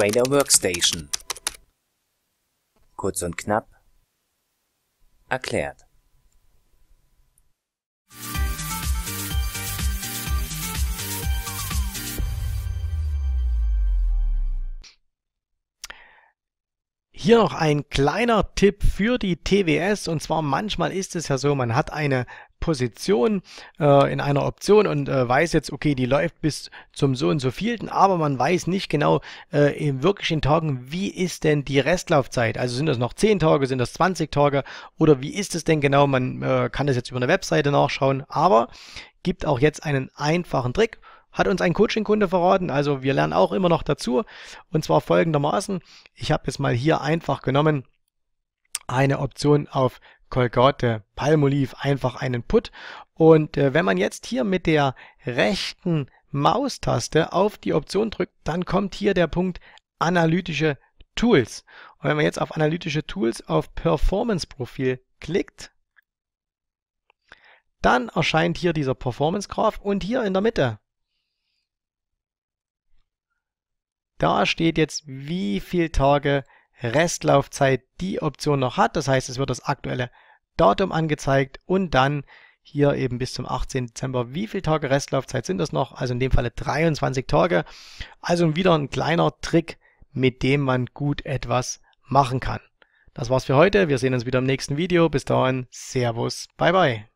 Trader Workstation. Kurz und knapp erklärt Hier noch ein kleiner Tipp für die TWS und zwar manchmal ist es ja so, man hat eine Position äh, in einer Option und äh, weiß jetzt, okay, die läuft bis zum so und so vielten, aber man weiß nicht genau äh, in wirklichen Tagen, wie ist denn die Restlaufzeit? Also sind das noch 10 Tage, sind das 20 Tage oder wie ist es denn genau? Man äh, kann das jetzt über eine Webseite nachschauen, aber gibt auch jetzt einen einfachen Trick hat uns ein Coaching-Kunde verraten. Also wir lernen auch immer noch dazu. Und zwar folgendermaßen. Ich habe jetzt mal hier einfach genommen eine Option auf Colgate Palmolive, einfach einen Put. Und äh, wenn man jetzt hier mit der rechten Maustaste auf die Option drückt, dann kommt hier der Punkt analytische Tools. Und wenn man jetzt auf analytische Tools auf Performance Profil klickt, dann erscheint hier dieser Performance Graph und hier in der Mitte Da steht jetzt, wie viele Tage Restlaufzeit die Option noch hat. Das heißt, es wird das aktuelle Datum angezeigt und dann hier eben bis zum 18. Dezember. Wie viele Tage Restlaufzeit sind das noch? Also in dem Falle 23 Tage. Also wieder ein kleiner Trick, mit dem man gut etwas machen kann. Das war's für heute. Wir sehen uns wieder im nächsten Video. Bis dahin, Servus, bye bye.